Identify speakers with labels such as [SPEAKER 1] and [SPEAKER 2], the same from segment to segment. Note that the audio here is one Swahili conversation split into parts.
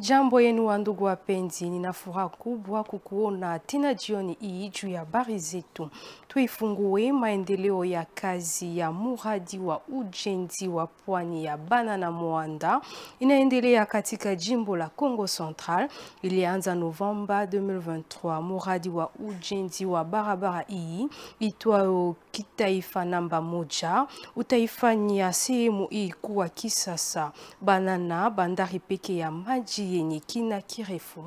[SPEAKER 1] Jambo yenu wa ndugu wapenzi, nina furaha kubwa kukuona tena jioni hii juu ya habari zetu. Tuifungue maendeleo ya kazi ya muradi wa ujenzi wa pwani ya Bana na Mwanda inaendelea katika jimbo la Congo Central. Ilianza Novemba 2023. Muradi wa ujenzi wa barabara hii itwayo kitaifa namba moja utaifanya sehemu hii kuwa kisasa. Bana na bandari peke ya maji yenye kina kirefu.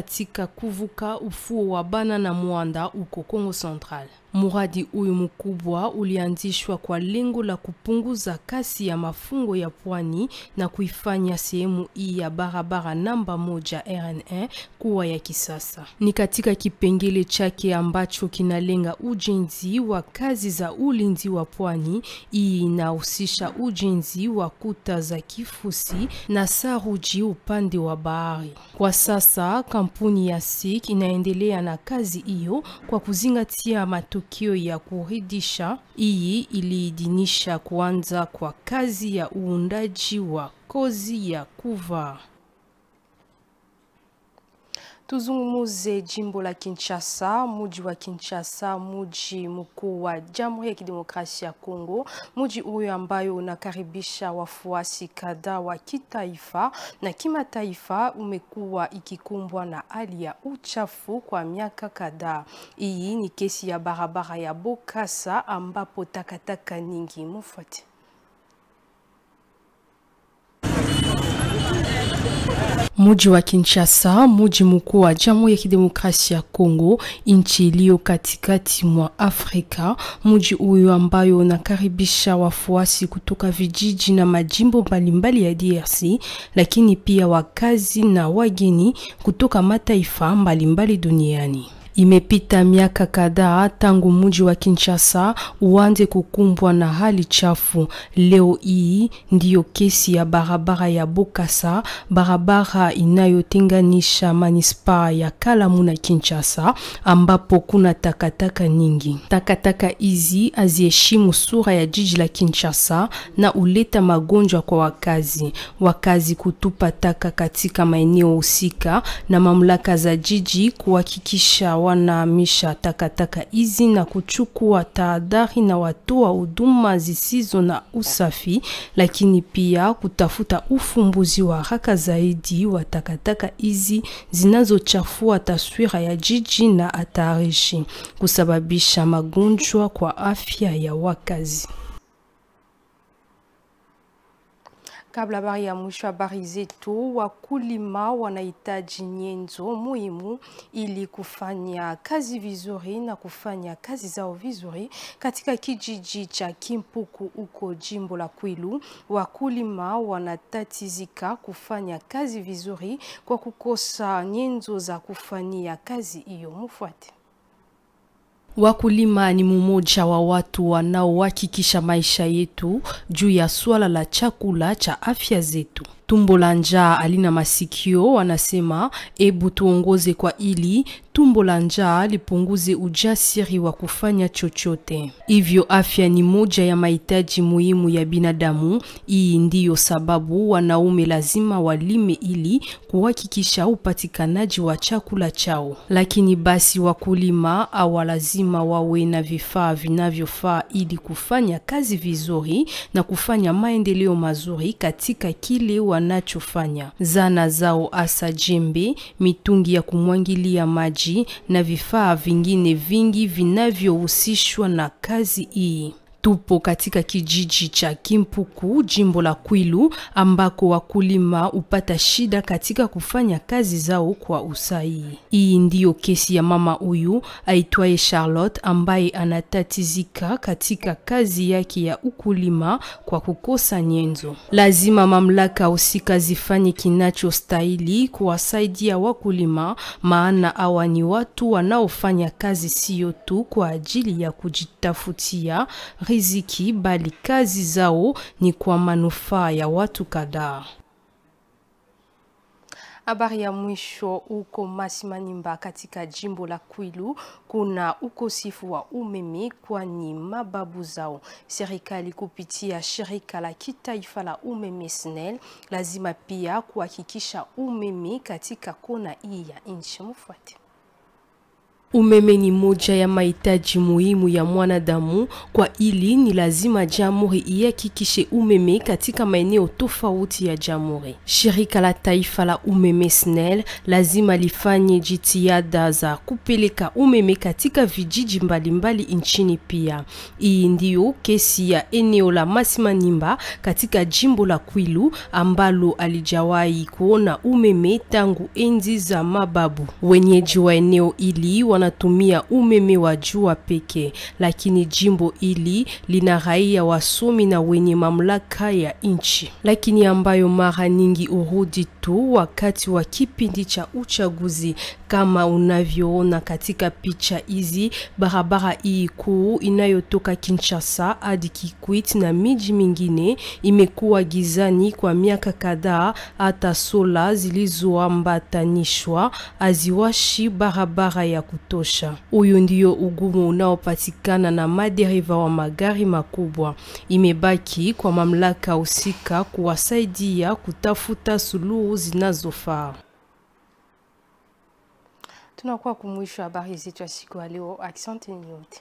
[SPEAKER 1] katika kuvuka ufuo na Mwanda uko Kongo Central. Mradi huyu mkubwa ulianzishwa kwa lengo la kupunguza kasi ya mafungo ya pwani na kuifanya sehemu hii ya barabara namba moja RN1 kuwa ya kisasa. Ni katika kipengele chake ambacho kinalenga ujenzi wa kazi za ulinzi wa pwani. Hii inahusisha ujenzi wa kuta za kifusi na saruji upande wa bahari. Kwa sasa kampuni ya SIK inaendelea na kazi hiyo kwa kuzingatia matu matukio ya kuridhisha. Hii iliidhinisha kuanza kwa kazi ya uundaji wa kozi ya kuvaa. Tuzungumuze jimbo la Kinshasa, muji wa Kinshasa, muji mkuu wa Jamhuri ya Kidemokrasia ya Kongo, muji huyo ambayo unakaribisha wafuasi kadhaa wa kitaifa na kimataifa, umekuwa ikikumbwa na hali ya uchafu kwa miaka kadhaa. Hii ni kesi ya barabara ya Bokasa ambapo takataka nyingi mufuate Muji wa Kinshasa, muji mkuu wa Jamhuri ya Kidemokrasia ya Kongo, nchi iliyo katikati mwa Afrika. Muji huyo ambayo unakaribisha wafuasi kutoka vijiji na majimbo mbalimbali ya DRC, lakini pia wakazi na wageni kutoka mataifa mbalimbali duniani. Imepita miaka kadhaa tangu mji wa Kinshasa uanze kukumbwa na hali chafu. Leo hii ndiyo kesi ya barabara ya bokasa barabara inayotenganisha manispaa ya Kalamu na Kinshasa, ambapo kuna takataka nyingi. Takataka hizi haziheshimu sura ya jiji la Kinshasa na uleta magonjwa kwa wakazi. Wakazi kutupa taka katika maeneo husika na mamlaka za jiji kuhakikisha wanahamisha takataka hizi na kuchukua tahadhari na watoa huduma zisizo na usafi, lakini pia kutafuta ufumbuzi wa haraka zaidi wa takataka hizi zinazochafua taswira ya jiji na hatarishi kusababisha magonjwa kwa afya ya wakazi. Kabla habari ya mwisho, habari zetu. Wakulima wanahitaji nyenzo muhimu ili kufanya kazi vizuri na kufanya kazi zao vizuri. Katika kijiji cha Kimpuku huko jimbo la Kwilu, wakulima wanatatizika kufanya kazi vizuri kwa kukosa nyenzo za kufanyia kazi hiyo. Mfuate. Wakulima ni mmoja wa watu wanaohakikisha maisha yetu juu ya swala la chakula cha afya zetu tumbo la njaa alina masikio, wanasema ebu tuongoze kwa ili tumbo la njaa lipunguze ujasiri wa kufanya chochote. Hivyo afya ni moja ya mahitaji muhimu ya binadamu. Hii ndiyo sababu wanaume lazima walime ili kuhakikisha upatikanaji wa chakula chao. Lakini basi wakulima awa lazima wawe na vifaa vinavyofaa ili kufanya kazi vizuri na kufanya maendeleo mazuri katika kile wa wanachofanya, zana zao asa jembe, mitungi ya kumwangilia maji na vifaa vingine vingi vinavyohusishwa na kazi hii. Tupo katika kijiji cha Kimpuku, jimbo la Kwilu, ambako wakulima upata shida katika kufanya kazi zao kwa usahihi. Hii ndiyo kesi ya mama huyu aitwaye Charlotte ambaye anatatizika katika kazi yake ya ukulima kwa kukosa nyenzo. Lazima mamlaka husika zifanye kinachostahili kuwasaidia wakulima, maana hawa ni watu wanaofanya kazi siyo tu kwa ajili ya kujitafutia riziki, bali kazi zao ni kwa manufaa ya watu kadhaa. Habari ya mwisho huko Masimanyimba katika jimbo la Kwilu kuna ukosifu wa umeme kwani mababu zao. Serikali kupitia shirika la kitaifa la umeme SNEL lazima pia kuhakikisha umeme katika kona hii ya nchi. Mfuate. Umeme ni moja ya mahitaji muhimu ya mwanadamu, kwa ili ni lazima jamhuri ihakikishe umeme katika maeneo tofauti ya jamhuri. Shirika la taifa la umeme SNEL lazima lifanye jitihada za kupeleka umeme katika vijiji mbalimbali nchini. Pia hii ndiyo kesi ya eneo la Nimba katika jimbo la Kwilu ambalo alijawahi kuona umeme tangu enzi za mababu. Wenyeji wa eneo ili wanatumia umeme wa jua peke lakini jimbo hili lina raia wasomi na wenye mamlaka ya nchi, lakini ambayo mara nyingi urudi tu wakati wa kipindi cha uchaguzi kama unavyoona katika picha hizi, barabara hii kuu inayotoka Kinshasa hadi Kikwit na miji mingine imekuwa gizani kwa miaka kadhaa, hata sola zilizoambatanishwa haziwashi barabara ya kutosha. Huyu ndio ugumu unaopatikana na madereva wa magari makubwa. Imebaki kwa mamlaka husika kuwasaidia kutafuta suluhu zinazofaa. Tunakuwa kumwisho habari zetu ya siku ya leo. Asanteni yote.